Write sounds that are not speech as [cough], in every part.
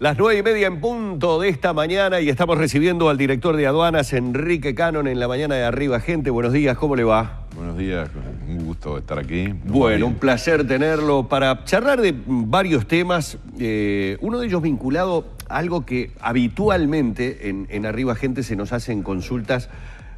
Las nueve y media en punto de esta mañana y estamos recibiendo al director de aduanas, Enrique Canon, en la mañana de arriba. Gente, buenos días, ¿cómo le va? Buenos días, un gusto estar aquí. bueno, un placer tenerlo para charlar de varios temas, eh, uno de ellos vinculado a algo que habitualmente en, Arriba Gente se nos hacen consultas,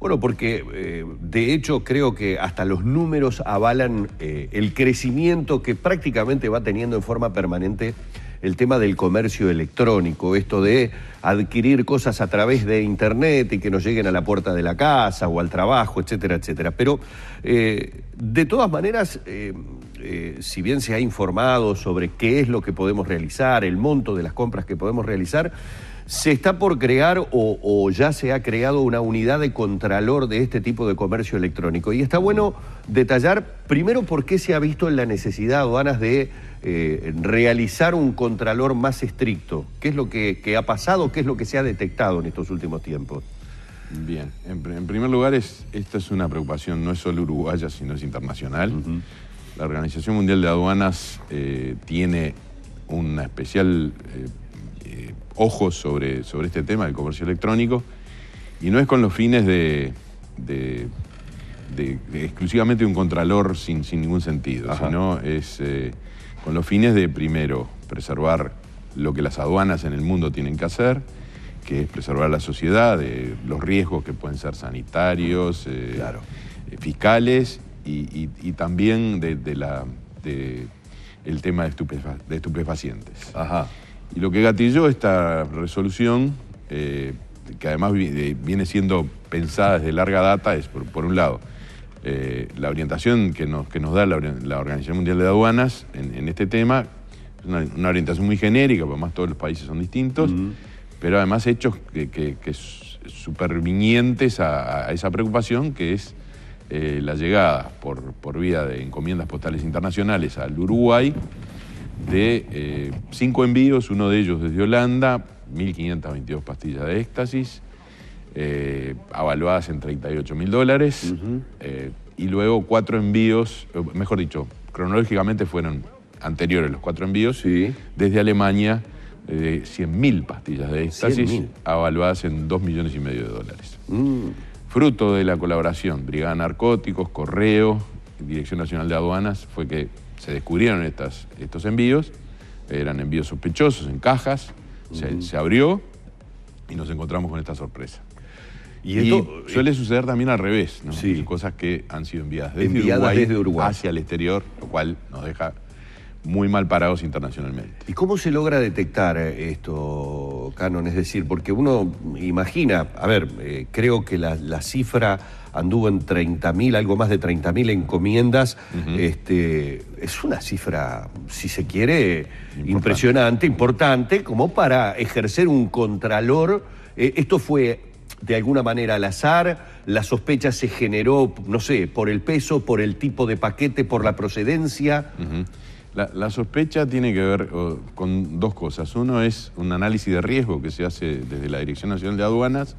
bueno, porque eh, de hecho creo que hasta los números avalan eh, el crecimiento que prácticamente va teniendo en forma permanente el tema del comercio electrónico, esto de adquirir cosas a través de Internet y que nos lleguen a la puerta de la casa o al trabajo, etcétera, etcétera. Pero, eh, de todas maneras, eh, eh, si bien se ha informado sobre qué es lo que podemos realizar, el monto de las compras que podemos realizar, se está por crear o, ya se ha creado una unidad de contralor de este tipo de comercio electrónico. Y está bueno detallar primero por qué se ha visto la necesidad aduanas de eh, realizar un contralor más estricto. ¿Qué es lo que, ha pasado? ¿Qué es lo que se ha detectado en estos últimos tiempos? Bien, en, primer lugar, es, esta es una preocupación no es solo uruguaya, sino es internacional. La Organización Mundial de Aduanas eh, tiene una especial eh, eh, ojos sobre, sobre este tema del comercio electrónico y no es con los fines de, de, exclusivamente un contralor sin, sin ningún sentido, sino es eh, con los fines de, primero, preservar lo que las aduanas en el mundo tienen que hacer, que es preservar la sociedad, de los riesgos que pueden ser sanitarios, eh, fiscales y, también de, la, de el tema de, de estupefacientes. Ajá. Y lo que gatilló esta resolución, eh, que además viene siendo pensada desde larga data, es, por, un lado, eh, la orientación que nos, que nos da la, Organización Mundial de Aduanas en, este tema, una, orientación muy genérica, porque además todos los países son distintos, pero además hechos que, que, supervinientes a, esa preocupación, que es eh, la llegada por, por vía de encomiendas postales internacionales al Uruguay de eh, cinco envíos, uno de ellos desde Holanda, 1.522 pastillas de éxtasis, eh, avaluadas en 38.000 mil dólares, eh, y luego cuatro envíos, mejor dicho, cronológicamente fueron anteriores los cuatro envíos, desde Alemania, de 100.000 pastillas de éxtasis, avaluadas en 2 millones y medio de dólares. Mm. Fruto de la colaboración, Brigada Narcóticos, Correo, Dirección Nacional de Aduanas, fue que se descubrieron estos envíos, eran envíos sospechosos en cajas, se, abrió y nos encontramos con esta sorpresa. Y, suele suceder también al revés, ¿no? cosas que han sido enviadas desde Uruguay hacia el exterior, lo cual nos deja muy mal parados internacionalmente. ¿Y cómo se logra detectar eh, esto, Canon, es decir, porque uno imagina, a ver, eh, creo que la, cifra anduvo en 30.000, algo más de 30.000 encomiendas, este, es una cifra, si se quiere, impresionante, importante, como para ejercer un contralor. Eh, esto fue de alguna manera al azar, la sospecha se generó, no sé, por el peso, por el tipo de paquete, por la procedencia. La, sospecha tiene que ver con dos cosas. Uno es un análisis de riesgo que se hace desde la Dirección Nacional de Aduanas.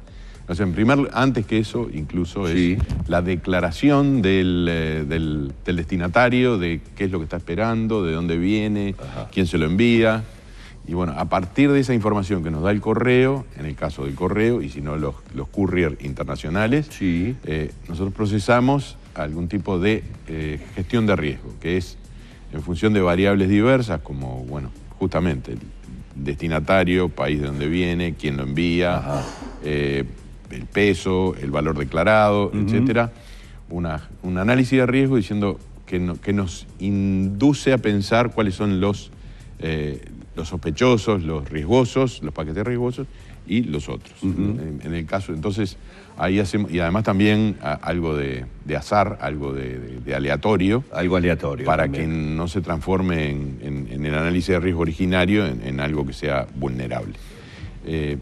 O sea, en primer, antes que eso, incluso es la declaración eh, del, destinatario de qué es lo que está esperando, de dónde viene, quién se lo envía. Y bueno, a partir de esa información que nos da el correo, en el caso del correo, y si no los, los courier internacionales, sí. Eh, nosotros procesamos algún tipo de eh, gestión de riesgo, que es en función de variables diversas como, bueno, justamente el destinatario, país de donde viene, quién lo envía, eh, el peso, el valor declarado, etc. etcétera. un análisis de riesgo diciendo que, que, nos induce a pensar cuáles son los, eh, los sospechosos, los riesgosos, los paquetes riesgosos, y los otros. en, el caso, entonces, ahí hacemos, y además también algo de, azar, algo de, aleatorio. Algo aleatorio. Para que no se transforme en, el análisis de riesgo originario en, algo que sea vulnerable. Eh,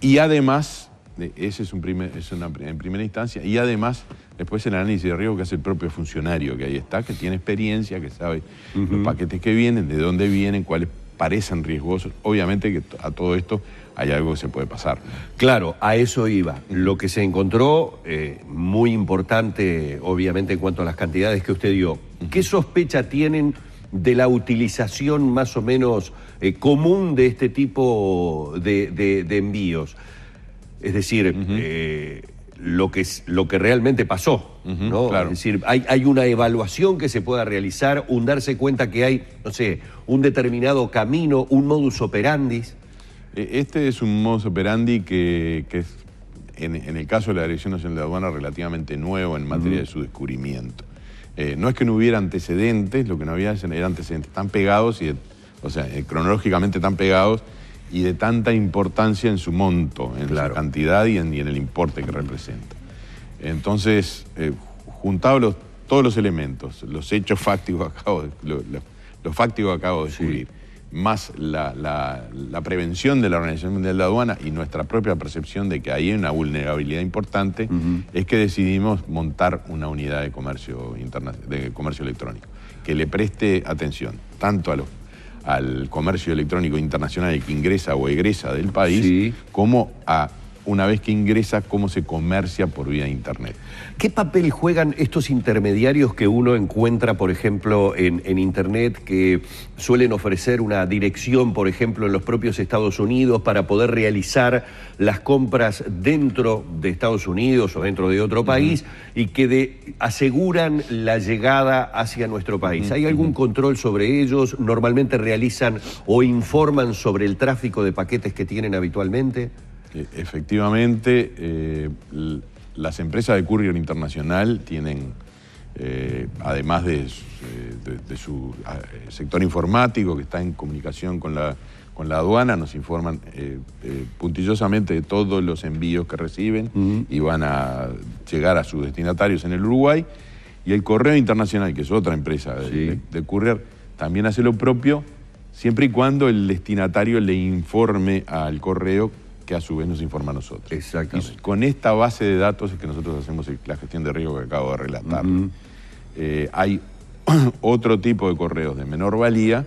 y además, ese es, un primer, es una, en primera instancia, y además después el análisis de riesgo que hace el propio funcionario que ahí está, que tiene experiencia, que sabe los paquetes que vienen, de dónde vienen, cuáles parecen riesgosos. Obviamente que a todo esto hay algo que se puede pasar. Claro, a eso iba. Lo que se encontró, eh, muy importante, obviamente, en cuanto a las cantidades que usted dio, ¿qué sospecha tienen de la utilización más o menos eh, común de este tipo de, envíos? Es decir, lo que, lo que realmente pasó. Es decir, hay, una evaluación que se pueda realizar, un darse cuenta que hay, no sé, un determinado camino, un modus operandi. E, este es un modus operandi que, es, en, el caso de la Dirección Nacional de Aduana, relativamente nuevo en materia de su descubrimiento. Eh, no es que no hubiera antecedentes, lo que no había eran antecedentes tan pegados, y, o sea, eh, cronológicamente tan pegados, y de tanta importancia en su monto, en la cantidad y en, el importe que representa. Entonces, juntados eh, juntado todos los elementos, los hechos fácticos acabo los acabo de descubrir, más la, prevención de la Organización Mundial de la Aduana y nuestra propia percepción de que hay una vulnerabilidad importante, es que decidimos montar una unidad de comercio, de comercio electrónico que le preste atención tanto a los al comercio electrónico internacional que ingresa o egresa del país, como a una vez que ingresa, cómo se comercia por vía Internet. ¿Qué papel juegan estos intermediarios que uno encuentra, por ejemplo, en, Internet, que suelen ofrecer una dirección, por ejemplo, en los propios Estados Unidos para poder realizar las compras dentro de Estados Unidos o dentro de otro país y que aseguran la llegada hacia nuestro país? ¿Hay algún control sobre ellos? ¿Normalmente realizan o informan sobre el tráfico de paquetes que tienen habitualmente? Eh, efectivamente, eh, las empresas de courier internacional tienen, eh, además de, su ah, sector informático que está en comunicación con la, con la aduana, nos informan puntillosamente de todos los envíos que reciben y van a llegar a sus destinatarios en el Uruguay. Y el Correo Internacional, que es otra empresa de, de courier, también hace lo propio, siempre y cuando el destinatario le informe al correo que a su vez nos informa a nosotros. Exactamente. Y con esta base de datos que nosotros hacemos la gestión de riesgo que acabo de relatar. Eh, hay [clears throat] otro tipo de correos de menor valía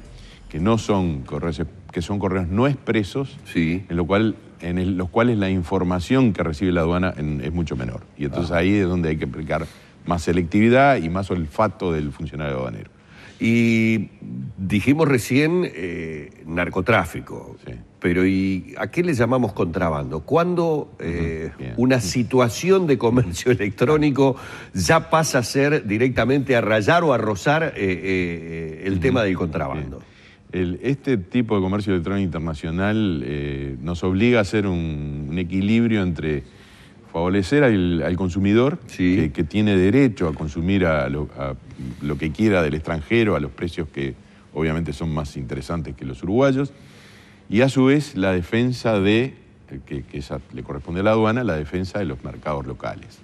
que no son correos, que son correos no expresos, sí. en, lo cual, en los cuales la información que recibe la aduana es mucho menor. Y entonces ah. ahí es donde hay que aplicar más selectividad y más olfato del funcionario aduanero. Y dijimos recién eh, narcotráfico. Sí. Pero ¿y a qué le llamamos contrabando? ¿Cuándo eh, una situación de comercio [laughs] electrónico ya pasa a ser directamente a rayar o a rozar eh, eh, el tema del contrabando? este tipo de comercio electrónico internacional nos obliga a hacer un, equilibrio entre favorecer al, consumidor, que, tiene derecho a consumir lo, que quiera del extranjero, a los precios que obviamente son más interesantes que los uruguayos, y a su vez la defensa de, eh, que, le corresponde a la aduana, la defensa de los mercados locales,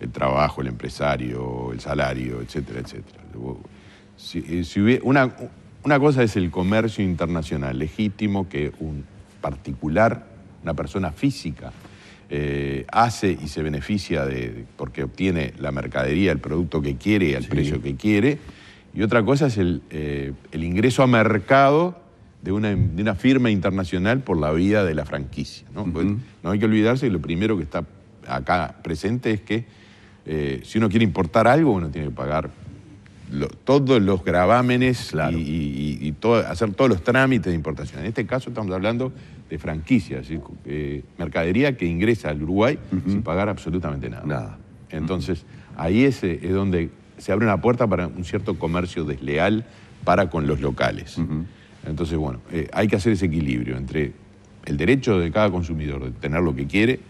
el trabajo, el empresario, el salario, etcétera, etcétera. Eh, una, cosa es el comercio internacional legítimo que un particular, una persona física, eh, hace y se beneficia de, porque obtiene la mercadería, el producto que quiere al precio que quiere. Y otra cosa es el, el ingreso a mercado de una, firma internacional por la vida de la franquicia. Pues, ¿no? hay que olvidarse que lo primero que está acá presente es que eh, si uno quiere importar algo, uno tiene que pagar todos los gravámenes y, hacer todos los trámites de importación. En este caso estamos hablando de franquicias, eh, mercadería que ingresa al Uruguay sin pagar absolutamente nada. Entonces, ahí eh, es, donde se abre una puerta para un cierto comercio desleal para con los locales. Entonces, bueno, eh, hay que hacer ese equilibrio entre el derecho de cada consumidor de tener lo que quiere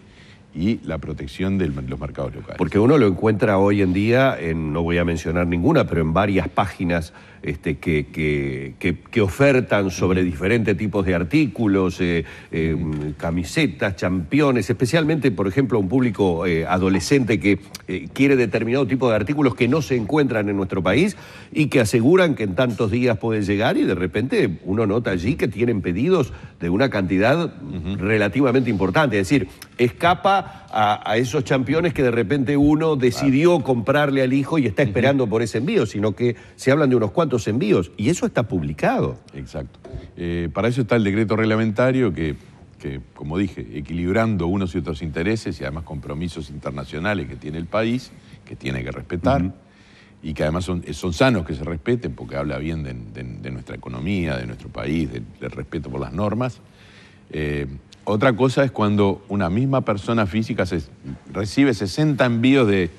y la protección de los mercados locales. Porque uno lo encuentra hoy en día, en, no voy a mencionar ninguna, pero en varias páginas este, que, que, ofertan sobre diferentes tipos de artículos, eh, eh, camisetas, championes, especialmente, por ejemplo, un público eh, adolescente que quiere determinado tipo de artículos que no se encuentran en nuestro país y que aseguran que en tantos días pueden llegar y de repente uno nota allí que tienen pedidos de una cantidad relativamente importante. Es decir, escapa a, esos championes que de repente uno decidió comprarle al hijo y está esperando por ese envío, sino que se hablan de unos cuantos envíos. Y eso está publicado. Exacto. Eh, para eso está el decreto reglamentario que, como dije, equilibrando unos y otros intereses y además compromisos internacionales que tiene el país, que tiene que respetar. Y que además son, sanos que se respeten porque habla bien de, nuestra economía, de nuestro país, del respeto por las normas. Eh, otra cosa es cuando una misma persona física recibe 60 envíos de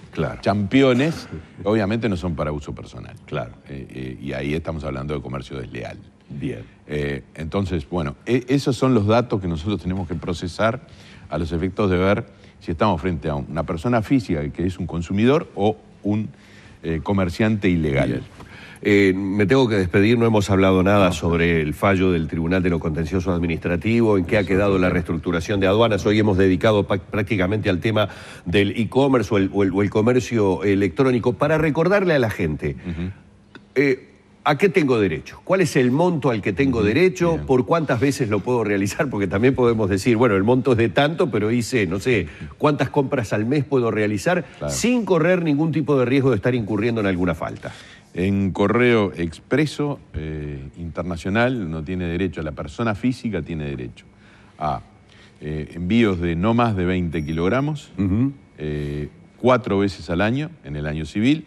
campeones championes Obviamente no son para uso personal. Claro. Eh, eh, y ahí estamos hablando de comercio desleal. Bien. Eh, entonces, bueno, e, esos son los datos que nosotros tenemos que procesar a los efectos de ver si estamos frente a una persona física que es un consumidor o un comerciante ilegal. Eh, me tengo que despedir, no hemos hablado nada sobre el fallo del Tribunal de lo Contencioso Administrativo, en qué ha quedado la reestructuración de aduanas. Hoy hemos dedicado prácticamente al tema del e-commerce o, el, comercio electrónico para recordarle a la gente. Eh, ¿A qué tengo derecho? ¿Cuál es el monto al que tengo derecho? ¿Por cuántas veces lo puedo realizar? Porque también podemos decir, bueno, el monto es de tanto, pero hice, no sé, cuántas compras al mes puedo realizar sin correr ningún tipo de riesgo de estar incurriendo en alguna falta en correo expreso eh, internacional no tiene derecho, la persona física tiene derecho a eh, envíos de no más de 20 kilogramos, eh, cuatro veces al año en el año civil,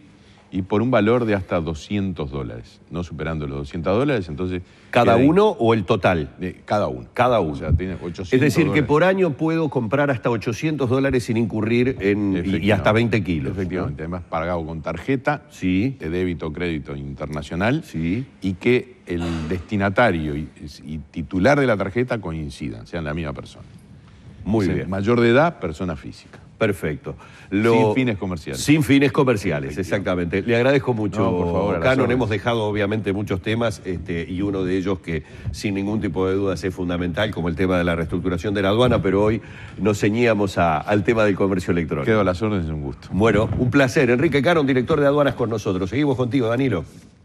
y por un valor de hasta 200 dólares, no superando los 200 dólares, entonces... ¿Cada uno o el total? De, eh, cada uno. Cada uno. O tiene 800 es decir, que por año puedo comprar hasta 800 dólares sin incurrir en... y hasta 20 kilos. Efectivamente, además pagado con tarjeta sí. de débito o crédito internacional sí. y que el destinatario y, titular de la tarjeta coincidan, sean la misma persona. Muy bien. Mayor de edad, persona física. Perfecto. sin fines comerciales. Sin fines comerciales, exactamente. Le agradezco mucho, por favor, Canon. Hemos dejado, obviamente, muchos temas este, y uno de ellos que, sin ningún tipo de duda, es fundamental, como el tema de la reestructuración de la aduana, pero hoy nos ceñíamos al tema del comercio electrónico. Quedo a las órdenes, un gusto. Bueno, un placer. Enrique Canon, director de aduanas, con nosotros. Seguimos contigo, Danilo.